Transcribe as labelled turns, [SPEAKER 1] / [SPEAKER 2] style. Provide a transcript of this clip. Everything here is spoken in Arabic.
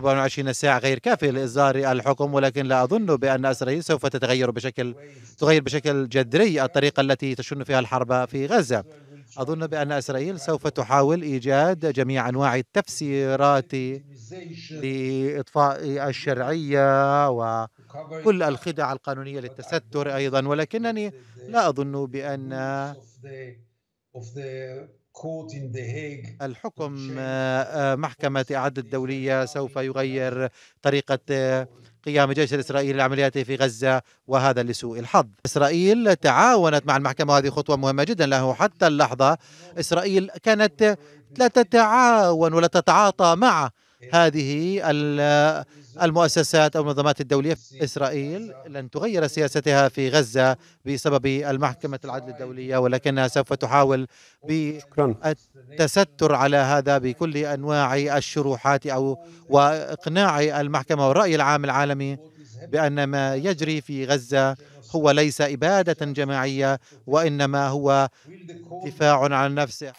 [SPEAKER 1] 24 ساعة غير كافية لإصدار الحكم ولكن لا أظن بأن إسرائيل سوف تتغير بشكل تغير بشكل جذري الطريقة التي تشن فيها الحرب في غزة أظن بأن إسرائيل سوف تحاول إيجاد جميع أنواع التفسيرات لإطفاء الشرعية وكل الخدع القانونية للتستر أيضا ولكنني لا أظن بأن الحكم آه، آه، محكمة إعادة الدولية سوف يغير طريقة آه، قيام الجيش الإسرائيلي لعملياته في غزة وهذا لسوء الحظ إسرائيل تعاونت مع المحكمة وهذه خطوة مهمة جدا له حتى اللحظة إسرائيل كانت لا تتعاون ولا تتعاطى مع هذه المؤسسات أو المنظمات الدولية في إسرائيل نعم. لن تغير سياستها في غزة بسبب المحكمة العدل الدولية ولكنها سوف تحاول بالتستر على هذا بكل أنواع الشروحات أو وإقناع المحكمة والرأي العام العالمي بأن ما يجري في غزة هو ليس إبادة جماعية وإنما هو دفاع عن نفسه